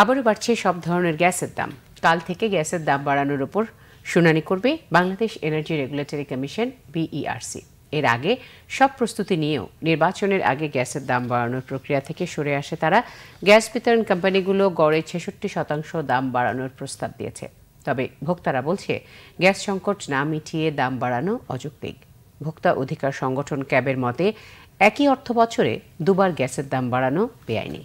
আবারও বাড়ছে সব ধরনের গ্যাসের দাম কাল থেকে গ্যাসের দাম বাড়ানোর ওপর শুনানি করবে Bangladesh energy regulatory commission BERC এর আগে সব প্রস্তুতি নিয়েও নির্বাচনের আগে গ্যাসের দাম বাড়ানোর প্রক্রিয়া থেকে সরে আসে তারা গ্যাস বিতরণ কোম্পানিগুলো গড়ে ছেষট্টি শতাংশ দাম বাড়ানোর প্রস্তাব দিয়েছে তবে ভোক্তারা বলছে গ্যাস সংকট না মিটিয়ে দাম বাড়ানো অযৌক্তিক ভোক্তা অধিকার সংগঠন ক্যাবের মতে একই অর্থ বছরে দুবার গ্যাসের দাম বাড়ানো বেআইনি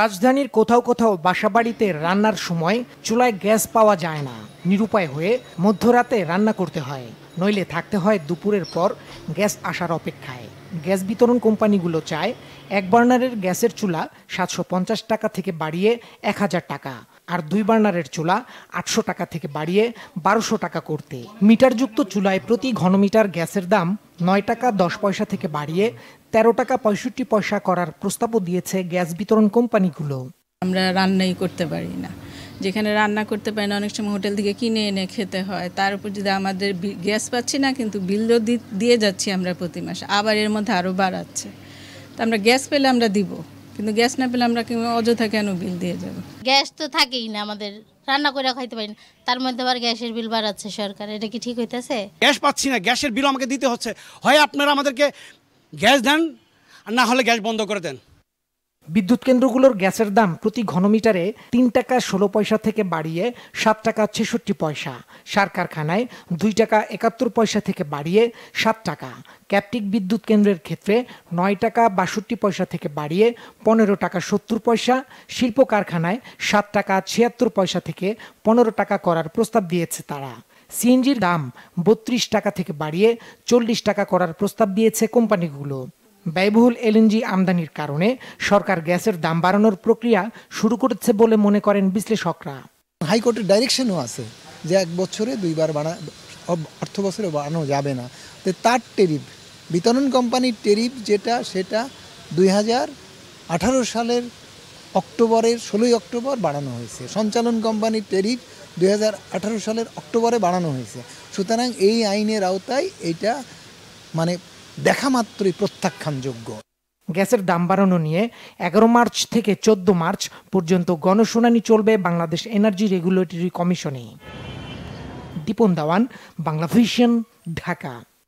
রাজধানীর কোথাও কোথাও বাসাবাড়িতে রান্নার সময় চুলায় গ্যাস পাওয়া যায় না নিরুপায় হয়ে মধ্যরাতে রান্না করতে হয় নইলে থাকতে হয় দুপুরের পর গ্যাস আসার অপেক্ষায় গ্যাস বিতরণ কোম্পানিগুলো চায় এক বার্নারের গ্যাসের চুলা সাতশো পঞ্চাশ টাকা থেকে বাড়িয়ে এক হাজার টাকা আর দুই বার্নারের চুলা আটশো টাকা থেকে বাড়িয়ে বারোশো টাকা করতে মিটারযুক্ত চুলায় প্রতি ঘনমিটার গ্যাসের দাম নয় টাকা দশ পয়সা থেকে বাড়িয়ে তেরো টাকা পঁয়ষট্টি পয়সা করার প্রস্তাবও দিয়েছে গ্যাস বিতরণ কোম্পানিগুলো আমরা রান্নাই করতে পারি না যেখানে রান্না করতে পারি না অনেক সময় হোটেল থেকে কিনে এনে খেতে হয় তার উপর যদি আমাদের গ্যাস পাচ্ছি না কিন্তু বিলও দিয়ে যাচ্ছি আমরা প্রতি মাসে আবার এর মধ্যে আরও বাড়াচ্ছে তো আমরা গ্যাস পেলে আমরা দিব কিন্তু গ্যাস না পেলে আমরা অযথা কেন বিল দিয়ে যাব গ্যাস তো থাকেই না আমাদের রান্না করে খাইতে পারি না তার মধ্যে আবার গ্যাসের বিল বাড়াচ্ছে সরকার এটা কি ঠিক হইতেছে গ্যাস পাচ্ছি না গ্যাসের বিল আমাকে দিতে হচ্ছে হয় আপনারা আমাদেরকে গ্যাস দেন আর না হলে গ্যাস বন্ধ করে দেন বিদ্যুৎ কেন্দ্রগুলোর গ্যাসের দাম প্রতি ঘনমিটারে তিন টাকা ষোলো পয়সা থেকে বাড়িয়ে সাত টাকা ছেষট্টি পয়সা সার কারখানায় দুই টাকা একাত্তর পয়সা থেকে বাড়িয়ে সাত টাকা ক্যাপটিক বিদ্যুৎ কেন্দ্রের ক্ষেত্রে নয় টাকা বাষট্টি পয়সা থেকে বাড়িয়ে পনেরো টাকা সত্তর পয়সা শিল্প কারখানায় সাত টাকা ছিয়াত্তর পয়সা থেকে পনেরো টাকা করার প্রস্তাব দিয়েছে তারা সিএনজির দাম বত্রিশ টাকা থেকে বাড়িয়ে চল্লিশ টাকা করার প্রস্তাব দিয়েছে কোম্পানিগুলো ব্যয়বহুল এলএনজি আমদানির কারণে সরকার গ্যাসের দাম বাড়ানোর প্রক্রিয়া শুরু করেছে বলে মনে করেন বিশ্লেষকরা হাইকোর্টের ডাইরেকশনও আছে যে এক বছরে দুইবার বাড়া অর্থ বছরে বাড়ানো যাবে না তো তার টেরিফ বিতরণ কোম্পানির টেরিফ যেটা সেটা দুই সালের অক্টোবরের ষোলোই অক্টোবর বাড়ানো হয়েছে সঞ্চালন কোম্পানির টেরিফ দুই সালের অক্টোবরে বাড়ানো হয়েছে সুতরাং এই আইনের আওতায় এটা মানে দেখা মাত্রই প্রত্যাখ্যানযোগ্য গ্যাসের দাম বাড়ানো নিয়ে এগারো মার্চ থেকে চোদ্দ মার্চ পর্যন্ত গণশুনানি চলবে বাংলাদেশ এনার্জি রেগুলেটরি কমিশনে দীপন দাওয়ান বাংলা ঢাকা